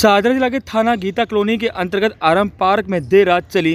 शाहजहा जिला के थाना गीता कॉलोनी के अंतर्गत आरम पार्क में देर रात चली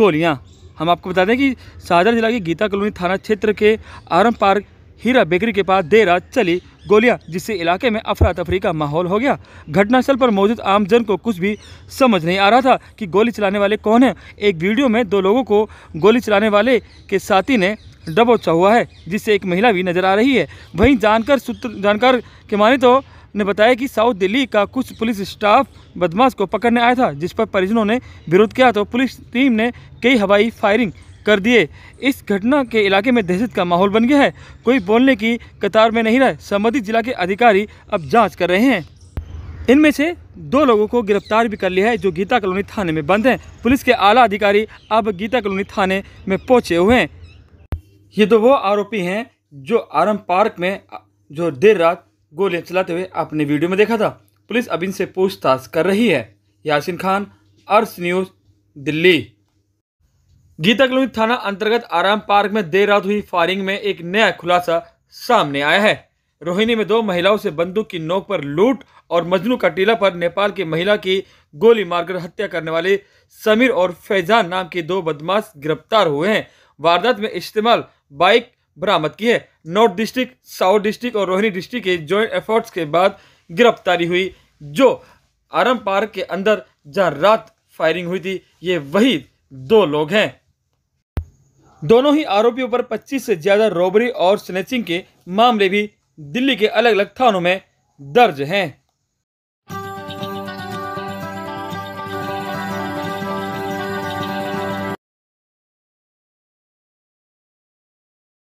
गोलियां हम आपको बता दें कि शाहजहा जिला के गीता कॉलोनी थाना क्षेत्र के आरम पार्क हीरा बेकरी के पास देर रात चली गोलियां जिससे इलाके में अफरा तफरी का माहौल हो गया घटनास्थल पर मौजूद आमजन को कुछ भी समझ नहीं आ रहा था कि गोली चलाने वाले कौन हैं एक वीडियो में दो लोगों को गोली चलाने वाले के साथी ने डबोचा हुआ है जिससे एक महिला भी नजर आ रही है वहीं जानकर सूत्र जानकार के माने तो ने बताया कि साउथ दिल्ली का कुछ पुलिस स्टाफ बदमाश को पकड़ने आया था जिस पर परिजनों ने विरोध किया तो पुलिस टीम ने कई हवाई फायरिंग कर दिए इस घटना के इलाके में दहशत का माहौल बन गया है कोई बोलने की कतार में नहीं रहे संबंधित जिला के अधिकारी अब जांच कर रहे हैं इनमें से दो लोगों को गिरफ्तार भी कर लिया है जो गीता कॉलोनी थाने में बंद हैं पुलिस के आला अधिकारी अब गीता कॉलोनी थाने में पहुंचे हुए हैं ये तो वो आरोपी हैं जो आरम पार्क में जो देर रात गोलियां चलाते हुए आपने वीडियो में देखा था पुलिस अब इनसे पूछताछ कर रही है यासिन खान अर्स न्यूज दिल्ली गीता कलोनी थाना अंतर्गत आराम पार्क में देर रात हुई फायरिंग में एक नया खुलासा सामने आया है रोहिणी में दो महिलाओं से बंदूक की नोक पर लूट और मजनू का टीला पर नेपाल की महिला की गोली मारकर हत्या करने वाले समीर और फैजान नाम के दो बदमाश गिरफ्तार हुए हैं वारदात में इस्तेमाल बाइक बरामद की है नॉर्थ डिस्ट्रिक्ट साउथ डिस्ट्रिक्ट और रोहिणी डिस्ट्रिक्ट के जॉइंट एफर्ट्स के बाद गिरफ्तारी हुई जो आरम पार्क के अंदर जहाँ रात फायरिंग हुई थी ये वही दो लोग हैं दोनों ही आरोपियों पर 25 से ज़्यादा रॉबरी और स्नेचिंग के मामले भी दिल्ली के अलग अलग थानों में दर्ज हैं